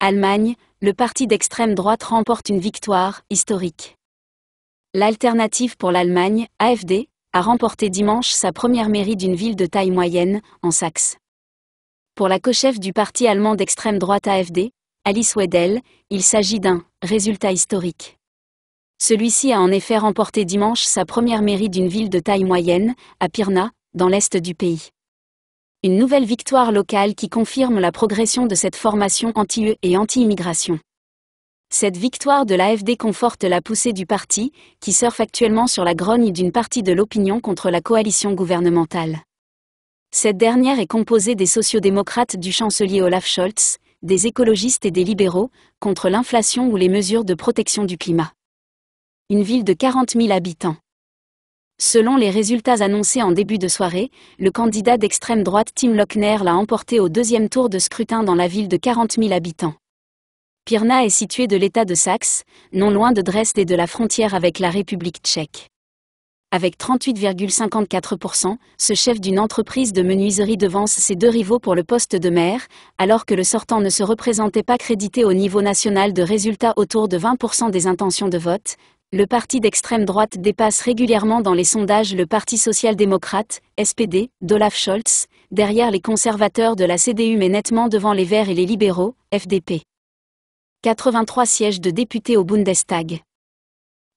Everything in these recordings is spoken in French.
Allemagne, le parti d'extrême droite remporte une victoire historique. L'alternative pour l'Allemagne, AFD, a remporté dimanche sa première mairie d'une ville de taille moyenne, en Saxe. Pour la co-chef du parti allemand d'extrême droite AFD, Alice Wedel, il s'agit d'un résultat historique. Celui-ci a en effet remporté dimanche sa première mairie d'une ville de taille moyenne, à Pirna, dans l'est du pays une nouvelle victoire locale qui confirme la progression de cette formation anti-UE et anti-immigration. Cette victoire de l'AFD conforte la poussée du parti, qui surfe actuellement sur la grogne d'une partie de l'opinion contre la coalition gouvernementale. Cette dernière est composée des sociodémocrates du chancelier Olaf Scholz, des écologistes et des libéraux, contre l'inflation ou les mesures de protection du climat. Une ville de 40 000 habitants. Selon les résultats annoncés en début de soirée, le candidat d'extrême droite Tim Lochner l'a emporté au deuxième tour de scrutin dans la ville de 40 000 habitants. Pirna est située de l'État de Saxe, non loin de Dresde et de la frontière avec la République tchèque. Avec 38,54%, ce chef d'une entreprise de menuiserie devance ses deux rivaux pour le poste de maire, alors que le sortant ne se représentait pas crédité au niveau national de résultats autour de 20% des intentions de vote, le parti d'extrême droite dépasse régulièrement dans les sondages le Parti social-démocrate, SPD, d'Olaf Scholz, derrière les conservateurs de la CDU mais nettement devant les Verts et les libéraux, FDP. 83 sièges de députés au Bundestag.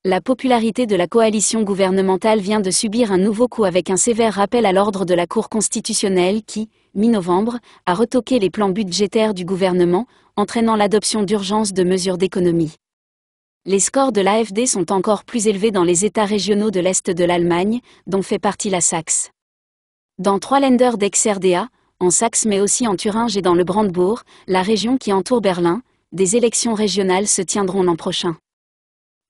La popularité de la coalition gouvernementale vient de subir un nouveau coup avec un sévère rappel à l'ordre de la Cour constitutionnelle qui, mi-novembre, a retoqué les plans budgétaires du gouvernement, entraînant l'adoption d'urgence de mesures d'économie. Les scores de l'AFD sont encore plus élevés dans les États régionaux de l'Est de l'Allemagne, dont fait partie la Saxe. Dans trois lenders d'ex-RDA, en Saxe mais aussi en Thuringe et dans le Brandebourg, la région qui entoure Berlin, des élections régionales se tiendront l'an prochain.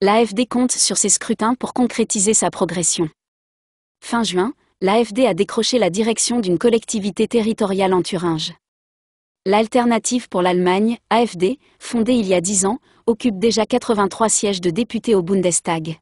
L'AFD compte sur ses scrutins pour concrétiser sa progression. Fin juin, l'AFD a décroché la direction d'une collectivité territoriale en Thuringe. L'alternative pour l'Allemagne, AFD, fondée il y a dix ans, occupe déjà 83 sièges de députés au Bundestag.